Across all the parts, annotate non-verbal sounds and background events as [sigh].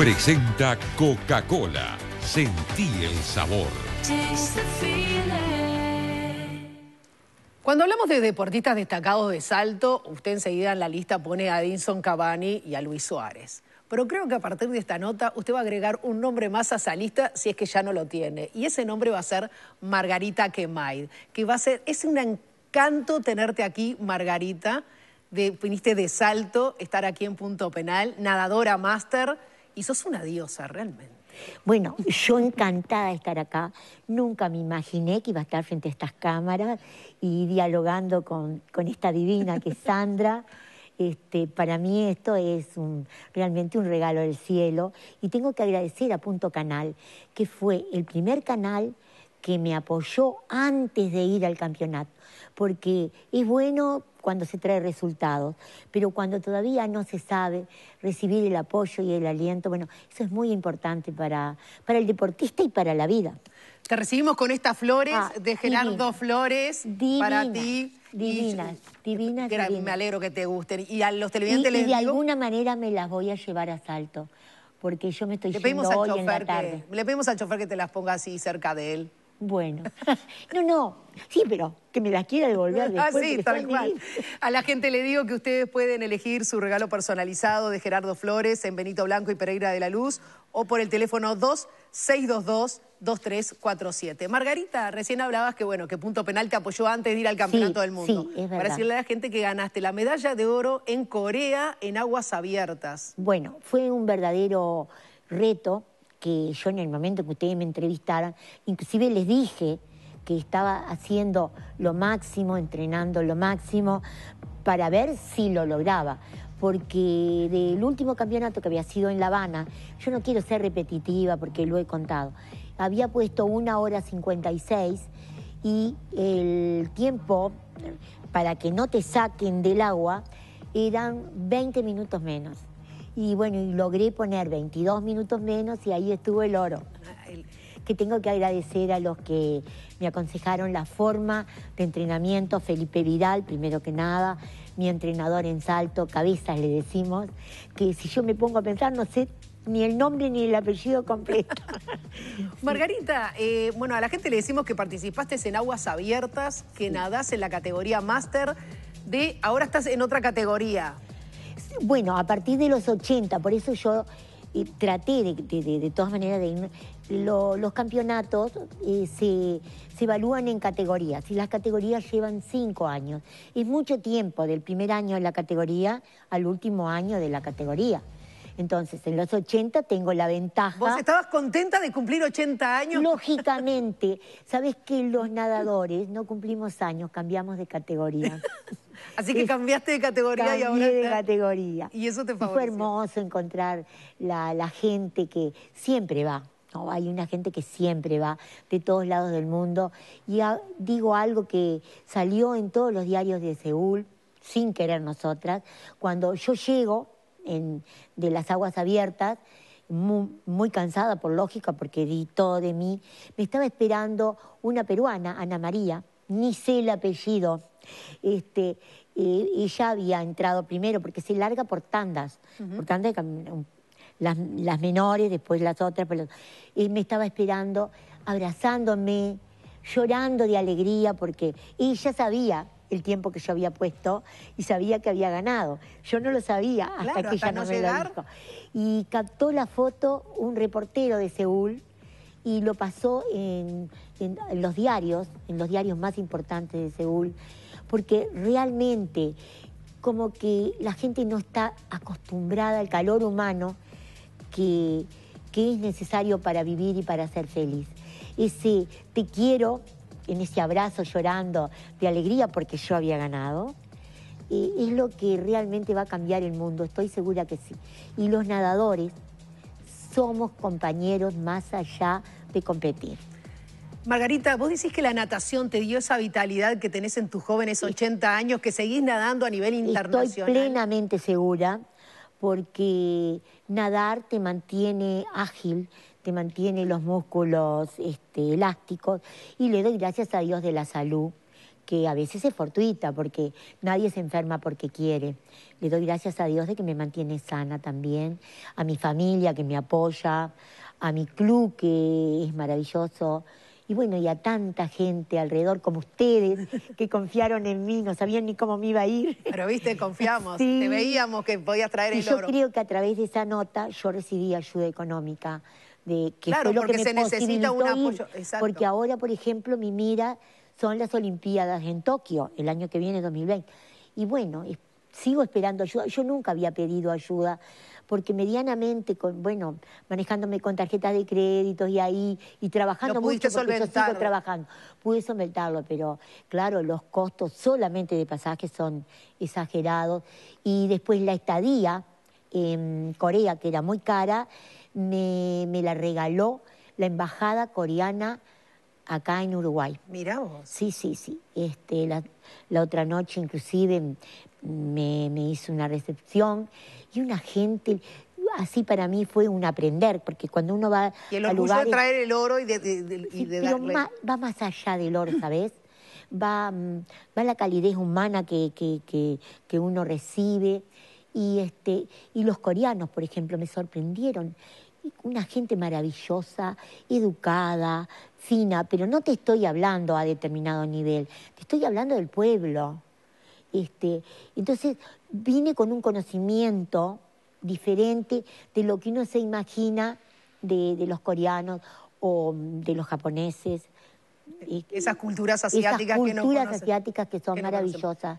Presenta Coca-Cola. Sentí el sabor. Cuando hablamos de deportistas destacados de salto, usted enseguida en la lista pone a Dinson Cavani y a Luis Suárez. Pero creo que a partir de esta nota usted va a agregar un nombre más a esa lista si es que ya no lo tiene. Y ese nombre va a ser Margarita Kemaid, que va a ser, es un encanto tenerte aquí, Margarita. viniste de salto, estar aquí en punto penal, nadadora máster y sos una diosa realmente. Bueno, yo encantada de estar acá. Nunca me imaginé que iba a estar frente a estas cámaras y dialogando con, esta divina que es Sandra. Este, para mí esto es realmente un regalo del cielo y tengo que agradecer a Punto Canal, que fue el primer canal que me apoyó antes de ir al campeonato, porque es bueno cuando se trae resultados, pero cuando todavía no se sabe recibir el apoyo y el aliento, bueno, eso es muy importante para, para el deportista y para la vida. Te recibimos con estas flores ah, de Gerardo Flores para ti. Divinas, divinas, Me alegro que te gusten. Y a los televidentes les y de alguna manera me las voy a llevar a salto, porque yo me estoy le yendo pedimos hoy le pedimos al chofer que te las ponga así cerca de él. Bueno, [laughs] no, no, sí, pero que me las quiera devolver ah, después. Ah, sí, tal cual. A la gente le digo que ustedes pueden elegir su regalo personalizado de Gerardo Flores en Benito Blanco y Pereira de la Luz o por el teléfono 2622-2347. Margarita, recién hablabas que, bueno, que Punto Penal te apoyó antes de ir al Campeonato del Mundo. Sí, es verdad. Para decirle a la gente que ganaste la medalla de oro en Corea en aguas abiertas. Bueno, fue un verdadero reto que yo en el momento que ustedes me entrevistaran, inclusive les dije que estaba haciendo lo máximo, entrenando lo máximo, para ver si lo lograba. Porque del último campeonato que había sido en La Habana, yo no quiero ser repetitiva porque lo he contado, había puesto una hora 56 y el tiempo para que no te saquen del agua eran 20 minutos menos. Y bueno, y logré poner 22 minutos menos y ahí estuvo el oro. Ah, que tengo que agradecer a los que me aconsejaron la forma de entrenamiento, Felipe Vidal, primero que nada, mi entrenador en salto, cabezas le decimos, que si yo me pongo a pensar no sé ni el nombre ni el apellido completo. [laughs] Margarita, eh, bueno, a la gente le decimos que participaste en aguas abiertas, que nadas nadás en la categoría máster, de ahora estás en otra categoría. Bueno, a partir de los 80, por eso yo eh, traté de, todas maneras de... los campeonatos eh, se, se, evalúan en categorías y las categorías llevan cinco años. Es mucho tiempo del primer año de la categoría al último año de la categoría. Entonces, en los 80 tengo la ventaja... ¿Vos estabas contenta de cumplir 80 años? Lógicamente. [laughs] Sabes que los nadadores no cumplimos años, cambiamos de categoría. [laughs] Así que cambiaste de categoría y ahora. Cambié de categoría. Y eso te favoreció. Fue hermoso encontrar la, gente que siempre va. ¿no? Hay una gente que siempre va de todos lados del mundo. Y digo algo que salió en todos los diarios de Seúl, sin querer nosotras. Cuando yo llego, de las aguas abiertas, muy, cansada por lógica, porque di todo de mí. Me estaba esperando una peruana, Ana María, ni sé el apellido. Este, eh, ella había entrado primero, porque se larga por tandas, por tandas las, las, menores, después las otras. Y me estaba esperando, abrazándome, llorando de alegría, porque ella sabía el tiempo que yo había puesto y sabía que había ganado. Yo no lo sabía hasta que ya no, me lo dijo. Y captó la foto un reportero de Seúl y lo pasó en, los diarios, en los diarios más importantes de Seúl, porque realmente como que la gente no está acostumbrada al calor humano que, que es necesario para vivir y para ser feliz. Ese te quiero en ese abrazo llorando de alegría porque yo había ganado. y es lo que realmente va a cambiar el mundo, estoy segura que sí. Y los nadadores somos compañeros más allá de competir. Margarita, vos decís que la natación te dio esa vitalidad que tenés en tus jóvenes 80 años, que seguís nadando a nivel internacional. Estoy plenamente segura porque nadar te mantiene ágil, te mantiene los músculos este, elásticos y le doy gracias a Dios de la salud que a veces es fortuita porque nadie se enferma porque quiere. Le doy gracias a Dios de que me mantiene sana también, a mi familia que me apoya, a mi club que es maravilloso. Y bueno, y a tanta gente alrededor como ustedes [laughs] que confiaron en mí, no sabían ni cómo me iba a ir. Pero viste, confiamos, te veíamos que podías traer el Yo creo que a través de esa nota yo recibí ayuda económica claro, se necesita un apoyo. porque ahora, por ejemplo, mi mira son las Olimpiadas en Tokio, el año que viene, 2020. Y bueno, sigo esperando ayuda. Yo nunca había pedido ayuda porque medianamente, bueno, manejándome con tarjetas de crédito y ahí, y trabajando mucho, yo sigo trabajando. Pude solventarlo, pero claro, los costos solamente de pasajes son exagerados. Y después la estadía en Corea, que era muy cara, me, me la regaló la embajada coreana acá en Uruguay. vos. Sí, sí, sí. Este, la, la otra noche inclusive me, me, hizo una recepción y una gente, así para mí fue un aprender, porque cuando uno va y a traer el oro y de, va más allá del oro, ¿sabes? Va, mm, va la calidez humana que, que uno recibe. Y, este, y los coreanos, por ejemplo, me sorprendieron. Una gente maravillosa, educada, fina, pero no te estoy hablando a determinado nivel, te estoy hablando del pueblo. Este, entonces vine con un conocimiento diferente de lo que uno se imagina de, de los coreanos o mm, de los japoneses. Esas culturas asiáticas que asiáticas que son maravillosas.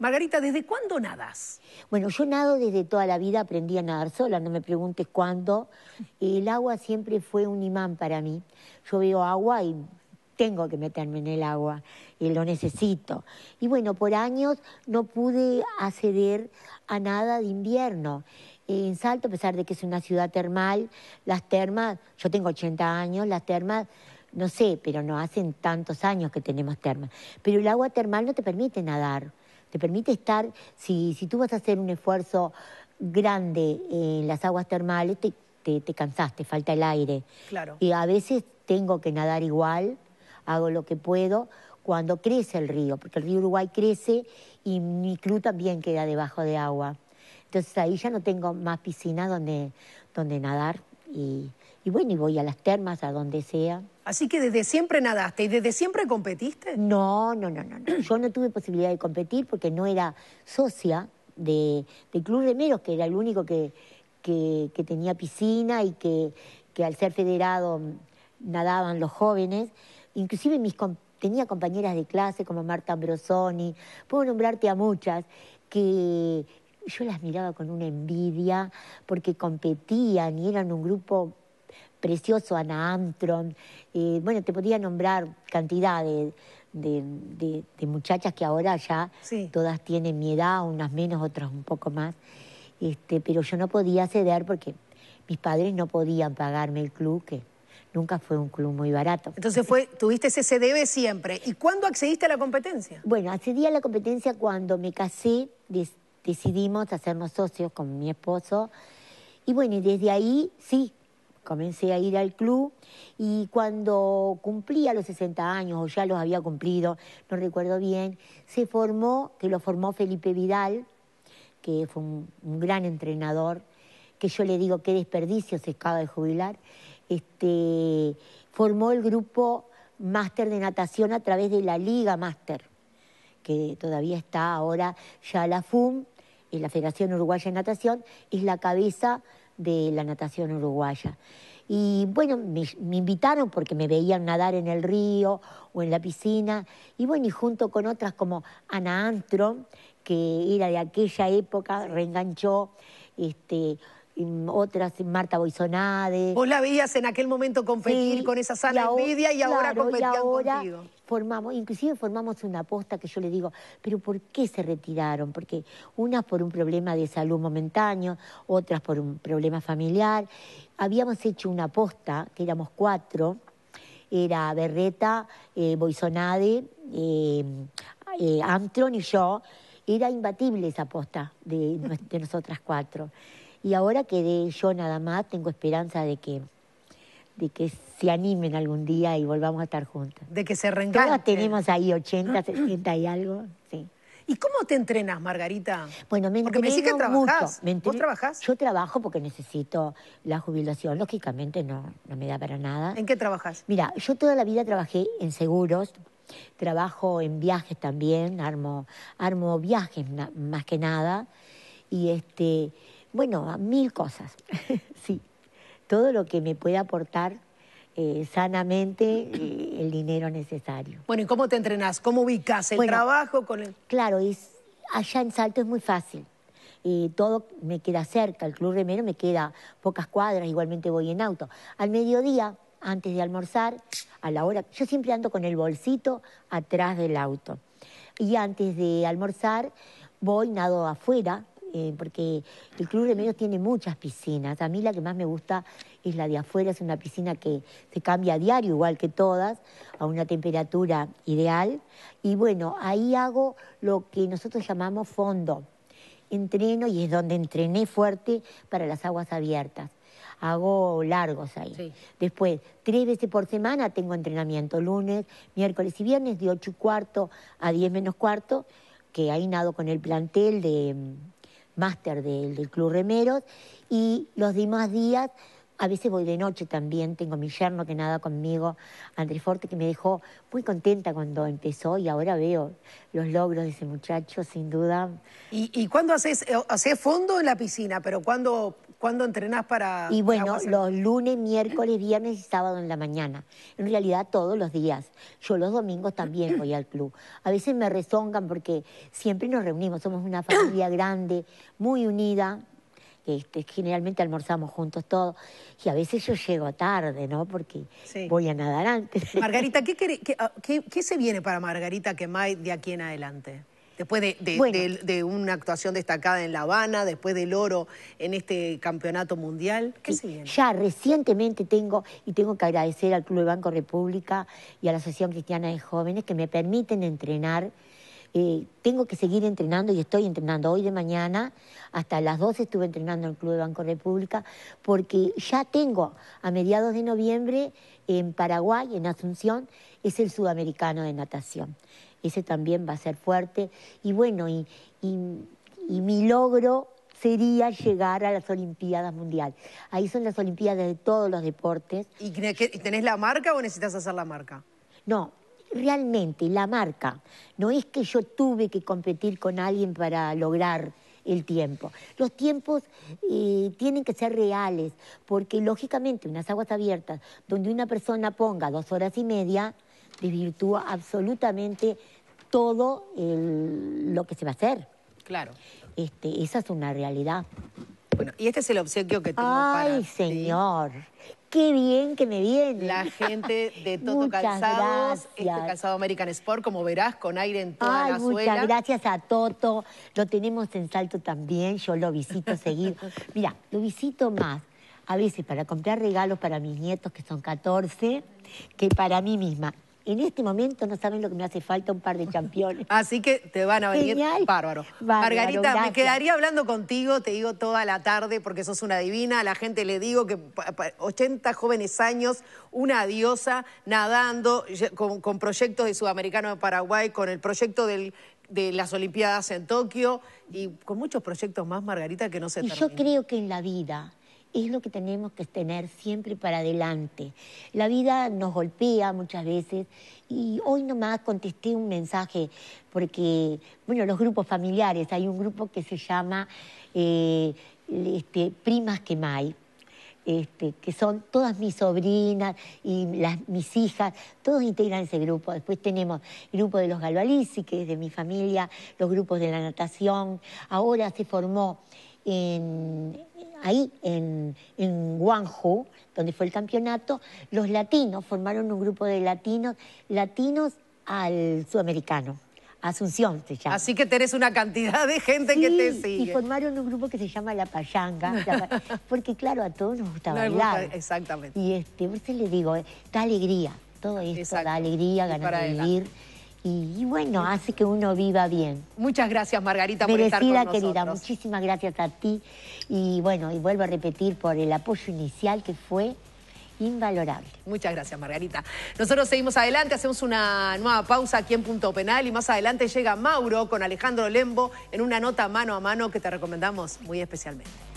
Margarita, ¿desde cuándo nadas? Bueno, yo nado desde toda la vida, aprendí a nadar sola, no me preguntes cuándo. El agua siempre fue un imán para mí. Yo veo agua y tengo que meterme en el agua, lo necesito. Y bueno, por años no pude acceder a nada de invierno. En Salto, a pesar de que es una ciudad termal, las termas, yo tengo 80 años, las termas no sé, pero no hacen tantos años que tenemos termas. Pero el agua termal no te permite nadar te permite estar, si, si tú vas a hacer un esfuerzo grande en las aguas termales, te, te, cansaste, falta el aire. Claro. Y a veces tengo que nadar igual, hago lo que puedo cuando crece el río, porque el río Uruguay crece y mi club también queda debajo de agua. Entonces ahí ya no tengo más piscina donde, donde nadar y y bueno, y voy a las termas, a donde sea. Así que desde siempre nadaste y desde siempre competiste. No, no, no, no. Yo no tuve posibilidad de competir porque no era socia de, de Club Remeros, que era el único que, que, que tenía piscina y que, que, al ser federado mm, nadaban los jóvenes. Inclusive mis tenía compañeras de clase como Marta Ambrosoni, puedo nombrarte a muchas, que yo las miraba con una envidia porque competían y eran un grupo precioso, Ana Amtron, eh, bueno, te podía nombrar cantidad de, muchachas que ahora ya todas tienen mi edad, unas menos, otras un poco más. Este, pero yo no podía ceder porque mis padres no podían pagarme el club, que nunca fue un club muy barato. Entonces fue, tuviste ese CDB siempre. ¿Y cuándo accediste a la competencia? Bueno, accedí a la competencia cuando me casé, decidimos hacernos socios con mi esposo. Y bueno, y desde ahí sí, comencé a ir al club y cuando cumplía los 60 años o ya los había cumplido, no recuerdo bien, se formó, que lo formó Felipe Vidal, que fue un, gran entrenador, que yo le digo qué desperdicio se acaba de jubilar, este, formó el grupo máster de natación a través de la Liga Máster, que todavía está ahora ya la FUM, la Federación Uruguaya de Natación, es la cabeza de la natación uruguaya. Y bueno, me, invitaron porque me veían nadar en el río o en la piscina. Y bueno, y junto con otras como Ana Antro, que era de aquella época, reenganchó, este, mm, otras, Marta Boisonade. Vos la veías en aquel momento competir con esa sala y y ahora competían formamos, inclusive formamos una aposta que yo le digo, pero ¿por qué se retiraron? Porque unas por un problema de salud momentáneo, otras por un problema familiar. Habíamos hecho una aposta, que éramos cuatro, era Berreta, eh, Boisonade, eh, eh, Amtron y yo. Era imbatible esa aposta de, de [laughs] nosotras cuatro. Y ahora quedé yo nada más, tengo esperanza de que de que se animen algún día y volvamos a estar juntos De que se reencuentren. Todas tenemos ahí 80, 60 y algo, sí. ¿Y cómo te entrenas, Margarita? Bueno, me porque me que trabajás. ¿Vos trabajás? Yo trabajo porque necesito la jubilación. Lógicamente no, no me da para nada. ¿En qué trabajas? Mira, yo toda la vida trabajé en seguros, trabajo en viajes también, armo, armo viajes más que nada. Y este, bueno, mil cosas, [laughs] sí todo lo que me pueda aportar eh, sanamente eh, el dinero necesario. Bueno, ¿y cómo te entrenás? ¿Cómo ubicas el trabajo con el...? Claro, allá en Salto es muy fácil. todo me queda cerca, el Club Remero me queda pocas cuadras, igualmente voy en auto. Al mediodía, antes de almorzar, a la hora, yo siempre ando con el bolsito atrás del auto. Y antes de almorzar, voy, nado afuera, eh, porque el Club de Remedios tiene muchas piscinas. A mí la que más me gusta es la de afuera, es una piscina que se cambia a diario, igual que todas, a una temperatura ideal. Y bueno, ahí hago lo que nosotros llamamos fondo. Entreno y es donde entrené fuerte para las aguas abiertas. Hago largos ahí. Después, tres veces por semana tengo entrenamiento, lunes, miércoles y viernes, de 8 y cuarto a 10 menos cuarto, que ahí nado con el plantel de máster del Club Remeros, y los demás días, a veces voy de noche también, tengo mi yerno que nada conmigo, Andrés Forte, que me dejó muy contenta cuando empezó y ahora veo los logros de ese muchacho, sin duda. ¿Y, y cuándo haces, eh, haces fondo en la piscina, pero cuándo ¿Cuándo entrenás para.? Y bueno, los lunes, miércoles, viernes y sábado en la mañana. En realidad todos los días. Yo los domingos también voy al club. A veces me rezongan porque siempre nos reunimos. Somos una familia [coughs] grande, muy unida. Este, generalmente almorzamos juntos todos, y a veces yo llego tarde, ¿no? Porque voy a nadar antes. Margarita, ¿qué, [laughs] ah, qué, qué, se viene para Margarita Quemay de aquí en adelante? Después de, una actuación destacada en La Habana, después del oro en este campeonato mundial, ¿qué Ya recientemente tengo, y tengo que agradecer al Club de Banco República y a la Asociación Cristiana de Jóvenes que me permiten entrenar. Eh, tengo que seguir entrenando y estoy entrenando hoy de mañana, hasta las 12 estuve entrenando en el Club de Banco República, porque ya tengo a mediados de noviembre en Paraguay, en Asunción, es el sudamericano de natación ese también va a ser fuerte. Y bueno, y, mi logro sería llegar a las Olimpiadas Mundiales... Ahí son las Olimpiadas de todos los deportes. ¿Y tenés la marca o necesitas hacer la marca? No, realmente la marca. No es que yo tuve que competir con alguien para lograr el tiempo. Los tiempos eh, tienen que ser reales, porque lógicamente unas aguas abiertas donde una persona ponga dos horas y media, desvirtúa absolutamente todo lo que se va a hacer. Claro. Este, esa es una realidad. Bueno, y este es el obsequio que tengo para Ay, señor. Qué bien que me viene. La gente de [laughs] Toto Calzados, este calzado American Sport, como verás, con aire en toda Ay, muchas gracias a Toto. Lo tenemos en Salto también, yo lo visito [laughs] seguido. Mira, lo visito más a veces para comprar regalos para mis nietos, que son 14, que para mí misma en este momento no saben lo que me hace falta un par de campeones. [laughs] Así que te van a venir Genial. Margarita, me quedaría hablando contigo, te digo, toda la tarde, porque sos una divina. A la gente le digo que 80 jóvenes años, una diosa, nadando, con, proyectos de Sudamericano de Paraguay, con el proyecto de las Olimpiadas en Tokio y con muchos proyectos más, Margarita, que no se y Yo creo que en la vida es lo que tenemos que tener siempre para adelante. La vida nos golpea muchas veces y hoy nomás contesté un mensaje porque, bueno, los grupos familiares, hay un grupo que se llama eh, este, Primas que May. Este, que son todas mis sobrinas y mis hijas, todos integran ese grupo. Después tenemos el grupo de los Galvalici, que es de mi familia, los grupos de la natación. Ahora se formó en, ahí en, en donde fue el campeonato, los latinos formaron un grupo de latinos, latinos al sudamericano. Asunción se llama. Así que tenés una cantidad de gente que te sigue. Y formaron un grupo que se llama La Payanga, [laughs] porque claro, a todos nos gustaba hablar. bailar. exactamente. Y este, por le digo, eh, da alegría, todo esto da alegría, ganar de vivir y, bueno, hace que uno viva bien. Muchas gracias, Margarita, por estar con querida, muchísimas gracias a ti. Y bueno, y vuelvo a repetir por el apoyo inicial que fue invalorable. Muchas gracias, Margarita. Nosotros seguimos adelante, hacemos una nueva pausa aquí en Punto Penal y más adelante llega Mauro con Alejandro Lembo en una nota mano a mano que te recomendamos muy especialmente.